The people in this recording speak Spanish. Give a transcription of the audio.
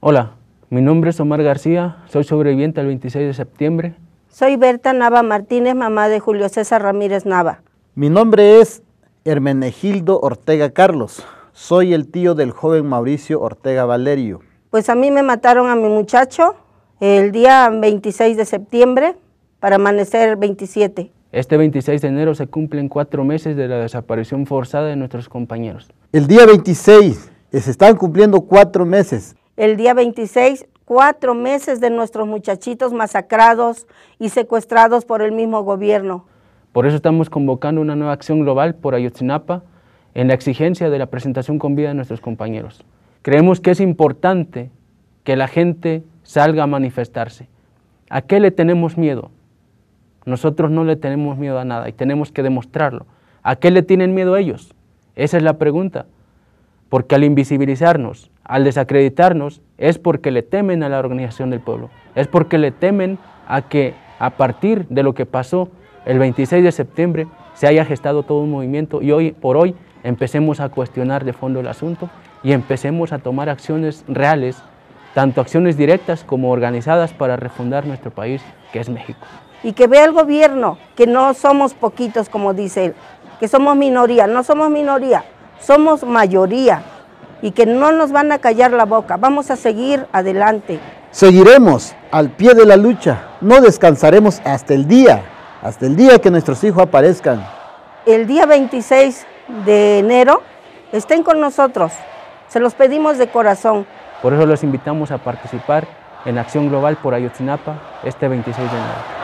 Hola, mi nombre es Omar García, soy sobreviviente al 26 de septiembre. Soy Berta Nava Martínez, mamá de Julio César Ramírez Nava. Mi nombre es Hermenegildo Ortega Carlos, soy el tío del joven Mauricio Ortega Valerio. Pues a mí me mataron a mi muchacho el día 26 de septiembre para amanecer 27. Este 26 de enero se cumplen cuatro meses de la desaparición forzada de nuestros compañeros. El día 26 eh, se están cumpliendo cuatro meses el día 26, cuatro meses de nuestros muchachitos masacrados y secuestrados por el mismo gobierno. Por eso estamos convocando una nueva acción global por Ayotzinapa en la exigencia de la presentación con vida de nuestros compañeros. Creemos que es importante que la gente salga a manifestarse. ¿A qué le tenemos miedo? Nosotros no le tenemos miedo a nada y tenemos que demostrarlo. ¿A qué le tienen miedo ellos? Esa es la pregunta. Porque al invisibilizarnos, al desacreditarnos es porque le temen a la organización del pueblo, es porque le temen a que a partir de lo que pasó el 26 de septiembre se haya gestado todo un movimiento y hoy por hoy empecemos a cuestionar de fondo el asunto y empecemos a tomar acciones reales, tanto acciones directas como organizadas para refundar nuestro país, que es México. Y que vea el gobierno que no somos poquitos, como dice él, que somos minoría, no somos minoría, somos mayoría y que no nos van a callar la boca. Vamos a seguir adelante. Seguiremos al pie de la lucha, no descansaremos hasta el día, hasta el día que nuestros hijos aparezcan. El día 26 de enero, estén con nosotros, se los pedimos de corazón. Por eso los invitamos a participar en Acción Global por Ayotzinapa este 26 de enero.